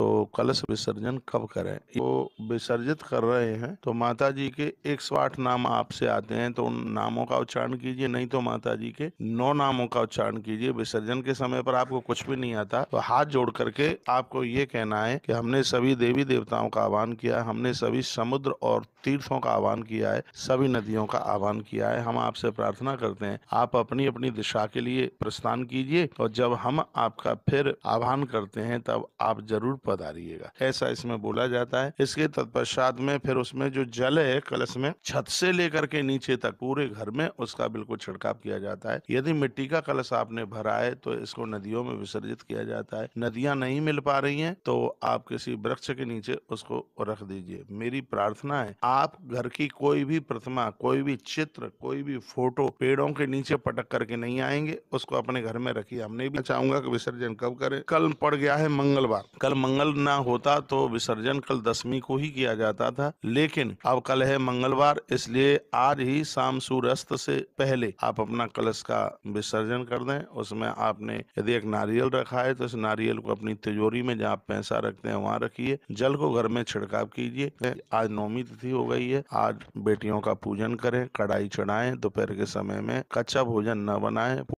तो कलश विसर्जन कब करें वो विसर्जित कर रहे हैं तो माता जी के एक सौ आठ नाम आपसे आते हैं तो उन नामों का उच्चारण कीजिए नहीं तो माता जी के नौ नामों का उच्चारण कीजिए विसर्जन के समय पर आपको कुछ भी नहीं आता तो हाथ जोड़ करके आपको ये कहना है कि हमने सभी देवी देवताओं का आह्वान किया हमने सभी समुद्र और तीर्थों का आह्वान किया है सभी नदियों का आह्वान किया है हम आपसे प्रार्थना करते हैं आप अपनी अपनी दिशा के लिए प्रस्थान कीजिए और जब हम आपका फिर आह्वान करते हैं तब आप जरूर पधारिएगा ऐसा इसमें बोला जाता है इसके तत्पश्चात में फिर उसमें जो जल है कलश में छत से लेकर के नीचे तक पूरे घर में उसका बिल्कुल छिड़काव किया जाता है यदि मिट्टी का कलश आपने भरा है तो इसको नदियों में विसर्जित किया जाता है नदियां नहीं मिल पा रही है तो आप किसी वृक्ष के नीचे उसको रख दीजिए मेरी प्रार्थना है आप घर की कोई भी प्रतिमा कोई भी चित्र कोई भी फोटो पेड़ों के नीचे पटक करके नहीं आएंगे उसको अपने घर में रखिए हमने भी चाहूंगा कि विसर्जन कब करें कल पड़ गया है मंगलवार कल मंगल मंगल ना होता तो विसर्जन कल दसवीं को ही किया जाता था लेकिन अब कल है मंगलवार इसलिए आज ही शाम सूर्यास्त से पहले आप अपना कलश का विसर्जन कर दें उसमें आपने यदि एक नारियल रखा है तो इस नारियल को अपनी तिजोरी में जहाँ पैसा रखते हैं वहाँ रखिए जल को घर में छिड़काव कीजिए आज नौमी तिथि हो गई है आज बेटियों का पूजन करें कढ़ाई चढ़ाएं दोपहर के समय में कच्चा भोजन न बनाएं